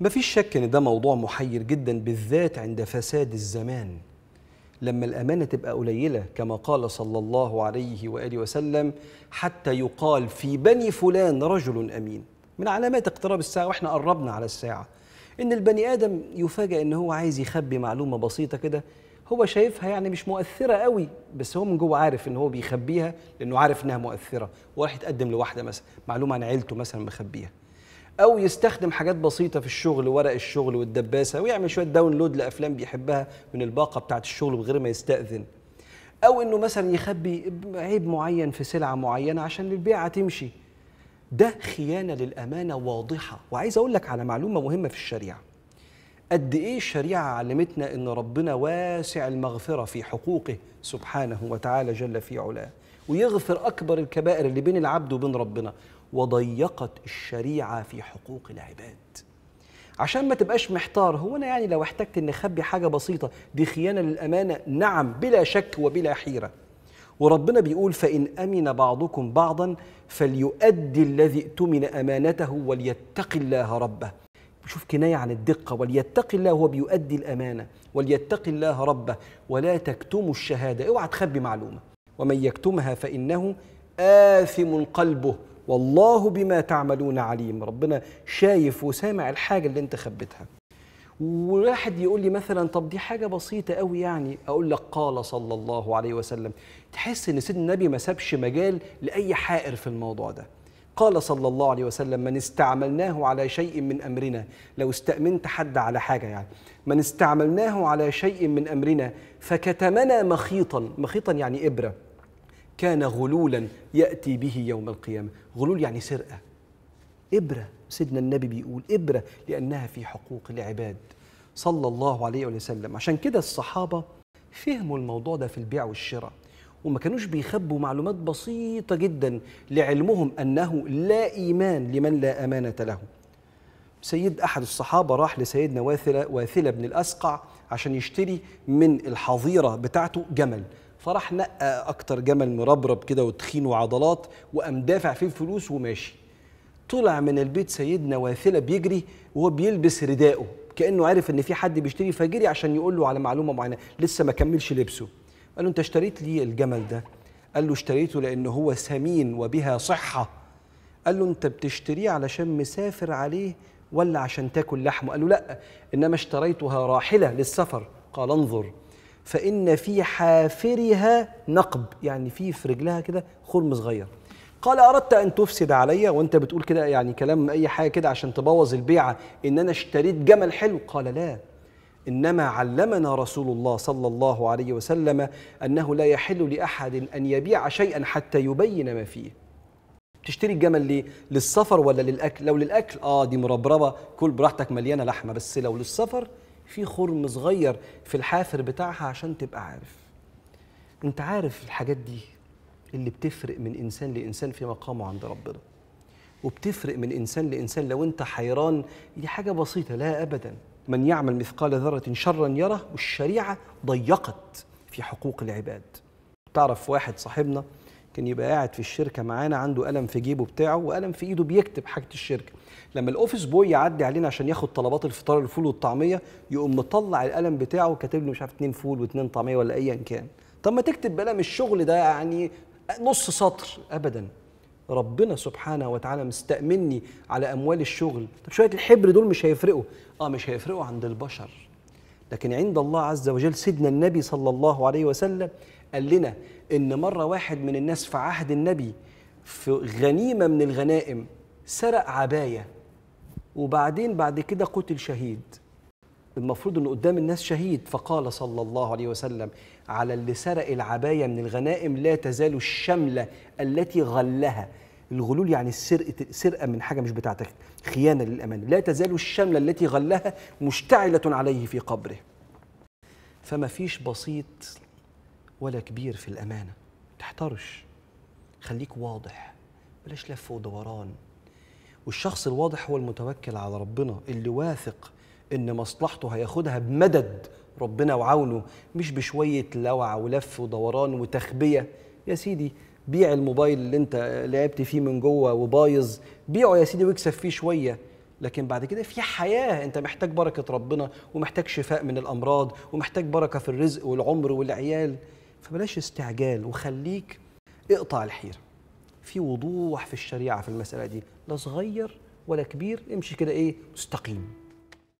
مفيش شك ان ده موضوع محير جدا بالذات عند فساد الزمان لما الامانه تبقى قليله كما قال صلى الله عليه واله وسلم حتى يقال في بني فلان رجل امين من علامات اقتراب الساعه واحنا قربنا على الساعه ان البني ادم يفاجئ ان هو عايز يخبي معلومه بسيطه كده هو شايفها يعني مش مؤثره قوي بس هو من جوه عارف ان هو بيخبيها لانه عارف انها مؤثره وراح يتقدم لواحده مثلا معلومه عن عيلته مثلا مخبيها او يستخدم حاجات بسيطه في الشغل ورق الشغل والدباسه ويعمل شويه داونلود لافلام بيحبها من الباقه بتاعه الشغل بغير ما يستاذن او انه مثلا يخبي عيب معين في سلعه معينه عشان البيعه تمشي ده خيانه للامانه واضحه وعايز اقول لك على معلومه مهمه في الشريعه قد ايه الشريعه علمتنا ان ربنا واسع المغفره في حقوقه سبحانه وتعالى جل في علاه ويغفر اكبر الكبائر اللي بين العبد وبين ربنا وضيقت الشريعة في حقوق العباد عشان ما تبقاش محتار هو أنا يعني لو احتجت أن أخبي حاجة بسيطة دي خيانة للأمانة نعم بلا شك وبلا حيرة وربنا بيقول فإن أمن بعضكم بعضا فليؤدي الذي ائتمن أمانته وليتق الله ربه شوف كناية عن الدقة وليتق الله هو بيؤدي الأمانة وليتق الله ربه ولا تكتموا الشهادة اوعى تخبي معلومة ومن يكتمها فإنه آثم قلبه والله بما تعملون عليم ربنا شايف وسامع الحاجة اللي انت خبيتها وواحد يقول لي مثلا طب دي حاجة بسيطة قوي يعني أقول لك قال صلى الله عليه وسلم تحس إن سيدنا النبي ما سابش مجال لأي حائر في الموضوع ده قال صلى الله عليه وسلم من استعملناه على شيء من أمرنا لو استأمنت حد على حاجة يعني من استعملناه على شيء من أمرنا فكتمنا مخيطا مخيطا يعني إبرة كان غلولا يأتي به يوم القيامة غلول يعني سرقة إبرة سيدنا النبي بيقول إبرة لأنها في حقوق العباد صلى الله عليه وسلم عشان كده الصحابة فهموا الموضوع ده في البيع والشراء وما كانوش بيخبوا معلومات بسيطة جدا لعلمهم أنه لا إيمان لمن لا أمانة له سيد أحد الصحابة راح لسيدنا واثلة, واثلة بن الأسقع عشان يشتري من الحظيرة بتاعته جمل فراح نقى اكتر جمل مربرب كده وتخين وعضلات وقام دافع فيه فلوس وماشي طلع من البيت سيدنا واثله بيجري وهو بيلبس رداءه كانه عارف ان في حد بيشتري فجري عشان يقول له على معلومه معينه لسه ما كملش لبسه قال له انت اشتريت ليه الجمل ده قال له اشتريته لان هو سمين وبها صحه قال له انت بتشتريه علشان مسافر عليه ولا عشان تاكل لحمه قال له لا انما اشتريتها راحله للسفر قال انظر فإن في حافرها نقب يعني في في رجلها كده خرم صغير قال أردت أن تفسد علي وأنت بتقول كده يعني كلام أي حاجة كده عشان تبوظ البيعة إن أنا اشتريت جمل حلو قال لا إنما علمنا رسول الله صلى الله عليه وسلم أنه لا يحل لأحد أن يبيع شيئا حتى يبين ما فيه تشتري الجمل ليه؟ للسفر ولا للأكل؟ لو للأكل آه دي مربربة كل براحتك مليانة لحمة بس لو للسفر في خرم صغير في الحافر بتاعها عشان تبقى عارف انت عارف الحاجات دي اللي بتفرق من انسان لانسان في مقامه عند ربنا وبتفرق من انسان لانسان لو انت حيران دي حاجه بسيطه لا ابدا من يعمل مثقال ذره شرا يره والشريعه ضيقت في حقوق العباد تعرف واحد صاحبنا كان يبقى قاعد في الشركه معانا عنده قلم في جيبه بتاعه وقلم في ايده بيكتب حاجه الشركه لما الاوفيس بوي يعدي علينا عشان ياخد طلبات الفطار الفول والطعميه يقوم مطلع القلم بتاعه وكاتب له مش عارف اتنين فول واتنين طعميه ولا ايا كان طب ما تكتب بقلم الشغل ده يعني نص سطر ابدا ربنا سبحانه وتعالى مستأمني على اموال الشغل طب شويه الحبر دول مش هيفرقوا اه مش هيفرقوا عند البشر لكن عند الله عز وجل سيدنا النبي صلى الله عليه وسلم قال لنا ان مره واحد من الناس في عهد النبي في غنيمه من الغنائم سرق عبايه وبعدين بعد كده قتل شهيد المفروض ان قدام الناس شهيد فقال صلى الله عليه وسلم على اللي سرق العبايه من الغنائم لا تزال الشمله التي غلها الغلول يعني السرقه سرقه من حاجه مش بتاعتك خيانه للامانه لا تزال الشمله التي غلها مشتعله عليه في قبره فما فيش بسيط ولا كبير في الامانه تحترش خليك واضح بلاش لف ودوران والشخص الواضح هو المتوكل على ربنا اللي واثق ان مصلحته هياخدها بمدد ربنا وعونه مش بشويه لوع ولف ودوران وتخبيه يا سيدي بيع الموبايل اللي انت لعبت فيه من جوه وبايظ بيعه يا سيدي واكسب فيه شويه لكن بعد كده في حياه انت محتاج بركه ربنا ومحتاج شفاء من الامراض ومحتاج بركه في الرزق والعمر والعيال فبلاش استعجال وخليك اقطع الحيرة في وضوح في الشريعة في المسألة دي لا صغير ولا كبير امشي كده ايه مستقيم